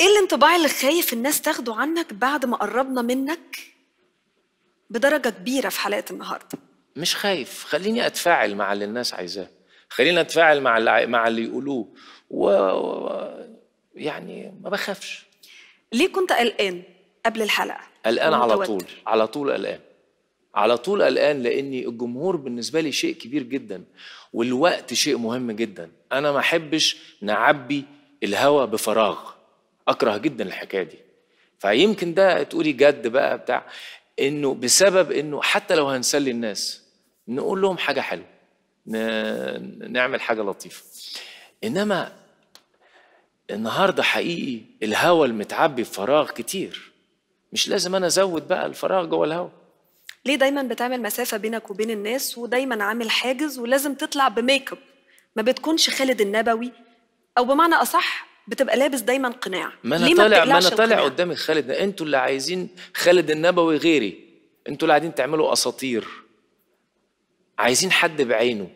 ايه الانطباع اللي خايف الناس تاخده عنك بعد ما قربنا منك بدرجه كبيره في حلقه النهارده مش خايف خليني اتفاعل مع اللي الناس عايزاه خليني اتفاعل مع اللي مع اللي يقولوه و... و... يعني ما بخافش ليه كنت قلقان قبل الحلقه قلقان على طول على طول قلقان على طول قلقان لاني الجمهور بالنسبه لي شيء كبير جدا والوقت شيء مهم جدا انا ما احبش نعبي الهوى بفراغ اكره جدا الحكايه دي فيمكن ده تقولي جد بقى بتاع انه بسبب انه حتى لو هنسلي الناس نقول لهم حاجه حلوه نعمل حاجه لطيفه انما النهارده حقيقي الهوا المتعبي بفراغ كتير مش لازم انا ازود بقى الفراغ جوه الهوا ليه دايما بتعمل مسافه بينك وبين الناس ودايما عامل حاجز ولازم تطلع بميك اب ما بتكونش خالد النبوي او بمعنى اصح بتبقى لابس دايما قناع ما انا طالع ما, انا طالع قدامي خالد انتوا اللي عايزين خالد النبوي غيري انتوا اللي قاعدين تعملوا اساطير عايزين حد بعينه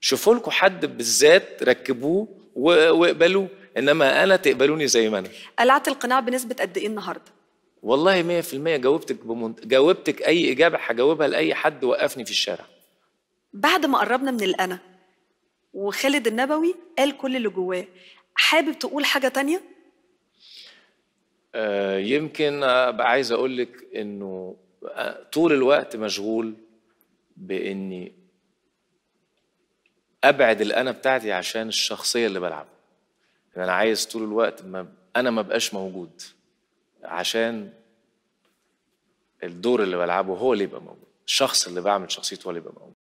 شوفوا لكم حد بالذات ركبوه واقبلوه انما انا تقبلوني زي ما انا قلعت القناع بنسبه قد ايه النهارده والله 100% جاوبتك بمنت... جاوبتك اي اجابه هجاوبها لاي حد وقفني في الشارع بعد ما قربنا من الانا وخالد النبوي قال كل اللي جواه حابب تقول حاجه تانية؟ آه، يمكن ابقى عايز اقول لك انه آه، طول الوقت مشغول باني ابعد الانا بتاعتي عشان الشخصيه اللي بلعبها يعني انا عايز طول الوقت ما انا ما بقاش موجود عشان الدور اللي بلعبه هو اللي يبقى موجود الشخص اللي بعمل شخصيته هو اللي يبقى موجود